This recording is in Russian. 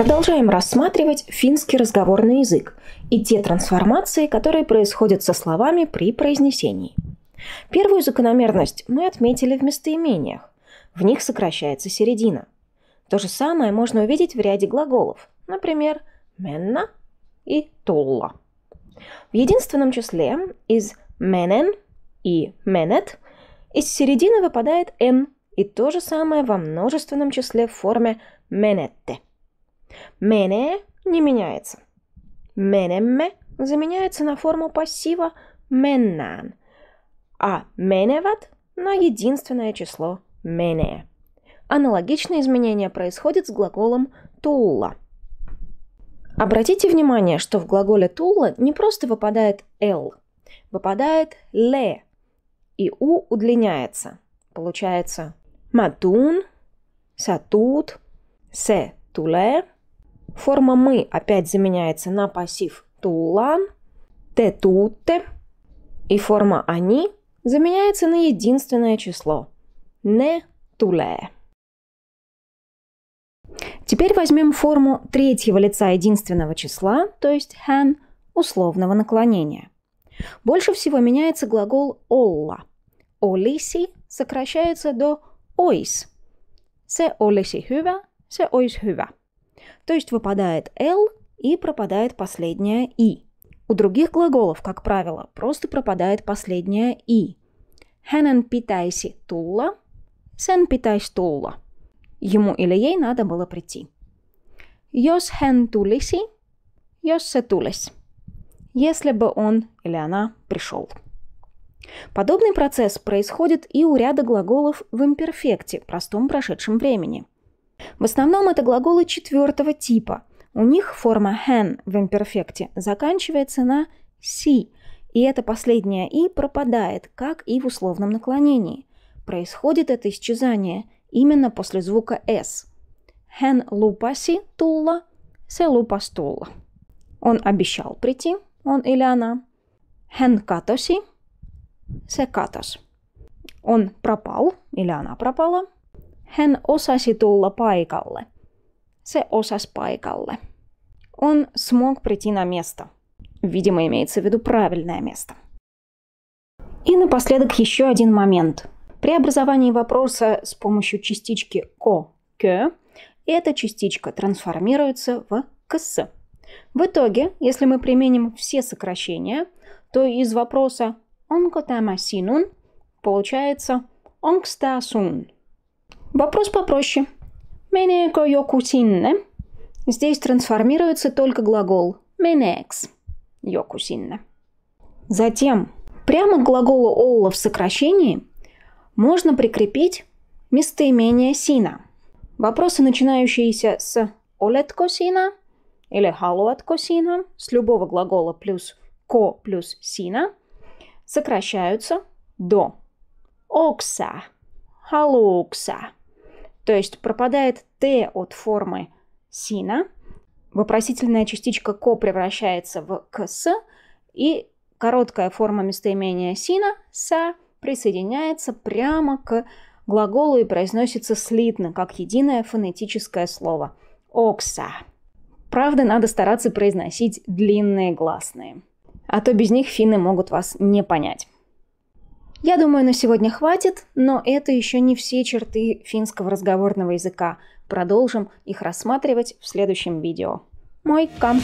Продолжаем рассматривать финский разговорный язык и те трансформации, которые происходят со словами при произнесении. Первую закономерность мы отметили в местоимениях. В них сокращается середина. То же самое можно увидеть в ряде глаголов, например, «менна» и «толла». В единственном числе из «менен» и «менет» из середины выпадает «н», и то же самое во множественном числе в форме «менетте». Мене не меняется. Менемме заменяется на форму пассива меннан, а меневат на единственное число мене. Аналогичное изменение происходит с глаголом тулла. Обратите внимание, что в глаголе тулла не просто выпадает л, выпадает ле, и у удлиняется. Получается матун, сатут, се туле, Форма «мы» опять заменяется на пассив «тулан», «тетутте», и форма «они» заменяется на единственное число «не туле». Теперь возьмем форму третьего лица единственного числа, то есть «hän» условного наклонения. Больше всего меняется глагол «олла». «Олиси» сокращается до «ois». «Se olisi hyvä», «se olisi hyvä». То есть выпадает «л» и пропадает последняя «и». У других глаголов, как правило, просто пропадает последняя «и». Hänen pitäisi tulla, sen pitäisi tulla. Ему или ей надо было прийти. Jos hän tulisi, jos se tulisi. Если бы он или она пришел. Подобный процесс происходит и у ряда глаголов в имперфекте, простом прошедшем времени – в основном это глаголы четвертого типа. У них форма «hen» в имперфекте заканчивается на si, и это последнее i пропадает, как и в условном наклонении. Происходит это исчезание именно после звука «s». «Hen lupasi tulla, se лупас тулла». Он обещал прийти, он или она. «Hen katosi, se katos. Он пропал или она пропала – Hän osasi tulla paikalle. Se osas paikalle. Он смог прийти на место. Видимо, имеется в виду правильное место. И напоследок еще один момент. При образовании вопроса с помощью частички ко к эта частичка трансформируется в кс. В итоге, если мы применим все сокращения, то из вопроса «онкотама синун» получается «онкстасун». Вопрос попроще. Мене йокусинне. Э? Здесь трансформируется только глагол менекс йокусинне. Затем прямо к глаголу «олла» в сокращении можно прикрепить местоимение «сина». Вопросы, начинающиеся с «олетко сина» или «халуатко сина» с любого глагола плюс «ко» плюс «сина» сокращаются до «окса», «халукса», то есть пропадает «т» от формы «сина», вопросительная частичка «ко» превращается в «кс», и короткая форма местоимения «сина» «са» присоединяется прямо к глаголу и произносится слитно, как единое фонетическое слово «окса». Правда, надо стараться произносить длинные гласные, а то без них финны могут вас не понять. Я думаю, на сегодня хватит, но это еще не все черты финского разговорного языка. Продолжим их рассматривать в следующем видео. Мой кам!